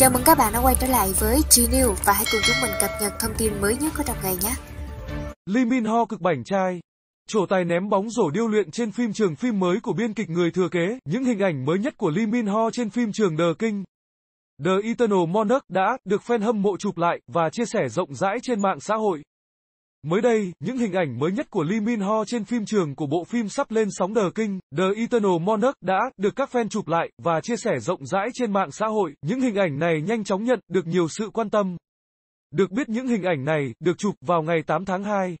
Chào mừng các bạn đã quay trở lại với G-News và hãy cùng chúng mình cập nhật thông tin mới nhất của trong ngày nhé. Lee Min Ho cực bảnh trai Trổ tài ném bóng rổ điêu luyện trên phim trường phim mới của biên kịch người thừa kế, những hình ảnh mới nhất của Lee Min Ho trên phim trường The King. The Eternal Monarch đã được fan hâm mộ chụp lại và chia sẻ rộng rãi trên mạng xã hội. Mới đây, những hình ảnh mới nhất của Lee Min Ho trên phim trường của bộ phim sắp lên sóng The King, The Eternal Monarch đã được các fan chụp lại và chia sẻ rộng rãi trên mạng xã hội. Những hình ảnh này nhanh chóng nhận được nhiều sự quan tâm. Được biết những hình ảnh này được chụp vào ngày 8 tháng 2.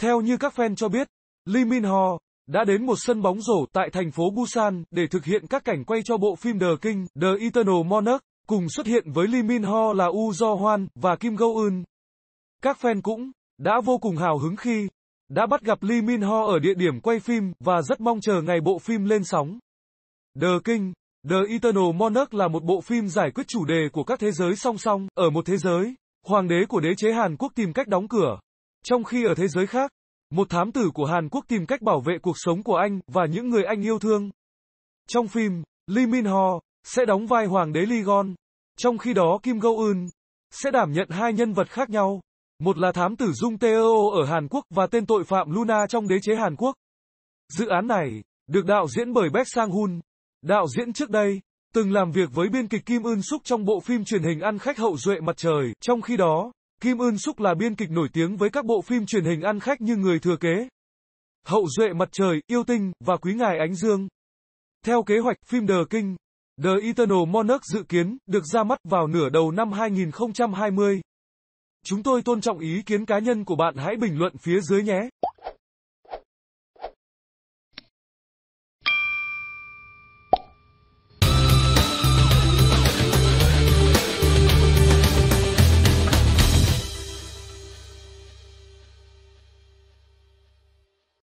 Theo như các fan cho biết, Lee Min Ho đã đến một sân bóng rổ tại thành phố Busan để thực hiện các cảnh quay cho bộ phim The King, The Eternal Monarch, cùng xuất hiện với Lee Min Ho là U Jo Hwan và Kim Go Eun. Các fan cũng đã vô cùng hào hứng khi đã bắt gặp Lee Min Ho ở địa điểm quay phim và rất mong chờ ngày bộ phim lên sóng. The King, The Eternal Monarch là một bộ phim giải quyết chủ đề của các thế giới song song, ở một thế giới, hoàng đế của đế chế Hàn Quốc tìm cách đóng cửa, trong khi ở thế giới khác, một thám tử của Hàn Quốc tìm cách bảo vệ cuộc sống của anh và những người anh yêu thương. Trong phim, Lee Min Ho sẽ đóng vai hoàng đế Lee Gon, trong khi đó Kim Go Eun sẽ đảm nhận hai nhân vật khác nhau. Một là thám tử Dung Teo ở Hàn Quốc và tên tội phạm Luna trong đế chế Hàn Quốc. Dự án này, được đạo diễn bởi Baek Sang-hun. Đạo diễn trước đây, từng làm việc với biên kịch Kim Eun Suk trong bộ phim truyền hình Ăn khách hậu duệ mặt trời. Trong khi đó, Kim Eun Suk là biên kịch nổi tiếng với các bộ phim truyền hình ăn khách như Người thừa kế, Hậu duệ mặt trời, Yêu tinh và Quý ngài ánh dương. Theo kế hoạch, phim The King, The Eternal Monarch dự kiến được ra mắt vào nửa đầu năm 2020. Chúng tôi tôn trọng ý kiến cá nhân của bạn hãy bình luận phía dưới nhé.